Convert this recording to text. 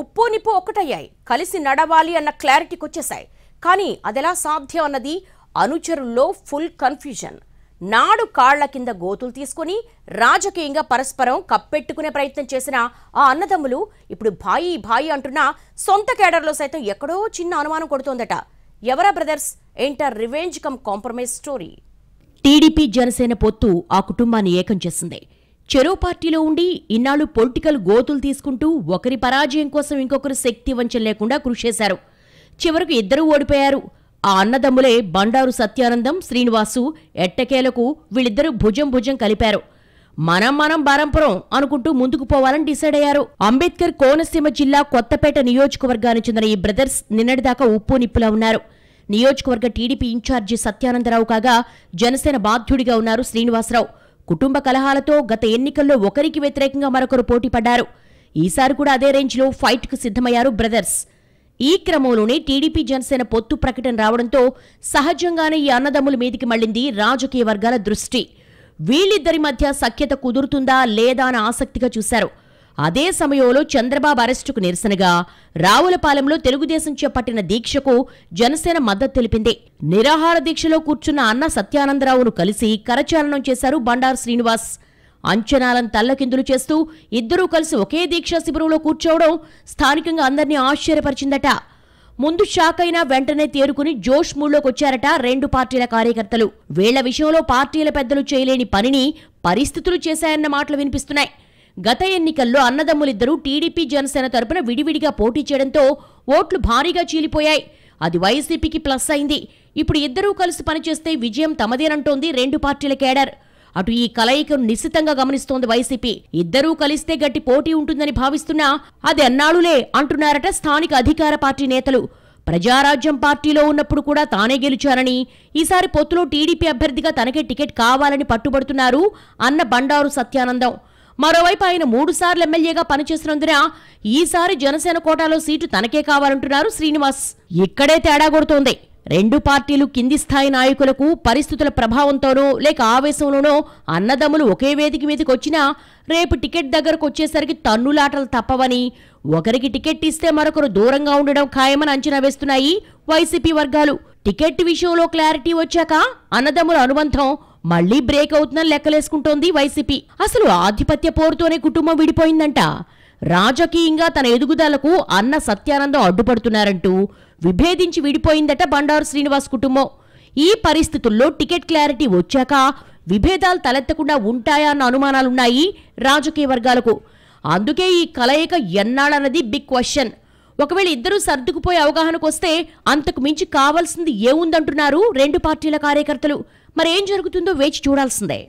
ఉప్పు నిప్పు ఒక్కటయ్యాయి కలిసి నడవాలి అన్న క్లారిటీకి వచ్చేసాయి కానీ అదెలా సాధ్యం అన్నది అనుచరుల్లో ఫుల్ కన్ఫ్యూజన్ నాడు కాళ్ల కింద గోతులు తీసుకుని రాజకీయంగా పరస్పరం కప్పెట్టుకునే ప్రయత్నం చేసిన ఆ అన్నదమ్ములు ఇప్పుడు భాయి భాయి అంటున్న సొంత కేడర్లో సైతం ఎక్కడో చిన్న అనుమానం కొడుతోందట ఎవరా బ్రదర్స్ ఏంటర్ revenge cum compromise story TDP Janasena పొత్తు ఆ కుటుంబాన్ని ఏకం చేసింది చెరో పార్టీలో ఉండి ఇన్నాళ్ళు పొలిటికల్ గోతులు తీసుకుంటూ ఒకరి పరాజయం కోసం ఇంకొకరు శక్తి వంచం లేకుండా కృషి చేశారు చివరకు ఇద్దరూ ఓడిపోయారు ఆ అన్నదమ్ములే బండారు సత్యానందం శ్రీనివాసు ఎట్టకేలకు వీళ్ళిద్దరూ భుజం భుజం కలిపారు మనం మనం బారంపురం అనుకుంటూ ముందుకు పోవాలని డిసైడ్ అయ్యారు అంబేద్కర్ కోనసీమ జిల్లా కొత్తపేట నియోజకవర్గానికి చెందిన ఈ బ్రదర్స్ నిన్నటిదాకా ఉప్పు నిప్పులా ఉన్నారు నియోజకవర్గ టీడీపీ ఇన్ఛార్జి సత్యానందరావు కాగా జనసేన బాధ్యుడిగా ఉన్నారు శ్రీనివాసరావు కుటుంబ కలహాలతో గత ఎన్నికల్లో ఒకరికి వ్యతిరేకంగా మరొకరు పోటీ పడ్డారు ఈసారి కూడా అదే రేంజ్లో ఫైట్కు సిద్ధమయ్యారు బ్రదర్స్ ఈ క్రమంలోనే టీడీపీ జనసేన పొత్తు ప్రకటన రావడంతో సహజంగానే ఈ అన్నదమ్ముల మీదికి మళ్లింది రాజకీయ వర్గాల దృష్టి వీళ్ళిద్దరి మధ్య సఖ్యత కుదురుతుందా లేదా అని ఆసక్తిగా చూశారు అదే సమయంలో చంద్రబాబు అరెస్టుకు నిరసనగా రావులపాలెంలో తెలుగుదేశం చేపట్టిన దీక్షకు జనసేన మద్దతు తెలిపింది నిరాహార దీక్షలో కూర్చున్న అన్న సత్యానందరావును కలిసి కరచాలనం చేశారు బండారు శ్రీనివాస్ అంచనాలను తల్లకిందులు చేస్తూ ఇద్దరూ కలిసి ఒకే దీక్షా శిబిరంలో కూర్చోవడం స్థానికంగా అందరినీ ఆశ్చర్యపరిచిందట ముందు షాక్ అయినా వెంటనే తేరుకుని జోష్ మూడ్లోకొచ్చారట రెండు పార్టీల కార్యకర్తలు వీళ్ల విషయంలో పార్టీల పెద్దలు చేయలేని పనిని పరిస్థితులు చేశాయన్న మాటలు వినిపిస్తున్నాయి గత ఎన్నికల్లో అన్నదమ్ములిద్దరూ టీడీపీ జనసేన తరపున విడివిడిగా పోటీ చేయడంతో ఓట్లు భారీగా చీలిపోయాయి అది వైసీపీకి ప్లస్ అయింది ఇప్పుడు ఇద్దరూ కలిసి పనిచేస్తే విజయం తమదేనంటోంది రెండు పార్టీల కేడర్ అటు ఈ కలయికను నిశ్చితంగా గమనిస్తోంది వైసీపీ ఇద్దరూ కలిస్తే గట్టి పోటీ ఉంటుందని భావిస్తున్నా అది అన్నాళ్లులే అంటున్నారట స్థానిక అధికార పార్టీ నేతలు ప్రజారాజ్యం పార్టీలో ఉన్నప్పుడు కూడా తానే గెలిచారని ఈసారి పొత్తులో టీడీపీ అభ్యర్థిగా తనకే టికెట్ కావాలని పట్టుబడుతున్నారు అన్న బండారు సత్యానందం మరోవైపు ఆయన మూడు సార్లు ఎమ్మెల్యేగా పనిచేసినందున ఈసారి జనసేన కోటాలో సీటు తనకే కావాలంటున్నారు శ్రీనివాస్ ఇక్కడే తేడా కొడుతోంది రెండు పార్టీలు కింది స్థాయి నాయకులకు పరిస్థితుల ప్రభావంతోనో లేక ఆవేశంలోనో అన్నదమ్ములు ఒకే వేదిక మీదకి వచ్చినా రేపు టికెట్ దగ్గరకు వచ్చేసరికి తన్నులాటలు తప్పవని ఒకరికి టికెట్ ఇస్తే మరొకరు దూరంగా ఉండడం ఖాయమని అంచనా వేస్తున్నాయి వైసీపీ వర్గాలు టికెట్ విషయంలో క్లారిటీ వచ్చాక అన్నదమ్ముల అనుబంధం మళ్లీ బ్రేక్ అవుతుందని లెక్కలేసుకుంటోంది వైసీపీ అసలు ఆధిపత్య పోరుతోనే కుటుంబం విడిపోయిందంట రాజకీయంగా తన ఎదుగుదలకు అన్న సత్యానందం అడ్డుపడుతున్నారంటూ విభేదించి విడిపోయిందట బండారు శ్రీనివాస్ కుటుంబం ఈ పరిస్థితుల్లో టికెట్ క్లారిటీ వచ్చాక విభేదాలు తలెత్తకుండా ఉంటాయా అన్న అనుమానాలున్నాయి రాజకీయ వర్గాలకు అందుకే ఈ కలయిక ఎన్నాళ్ళన్నది బిగ్ క్వశ్చన్ ఒకవేళ ఇద్దరూ సర్దుకుపోయే అవగాహనకు వస్తే అంతకు మించి కావాల్సింది ఏముందంటున్నారు రెండు పార్టీల కార్యకర్తలు మరి ఏం జరుగుతుందో వేచి చూడాల్సిందే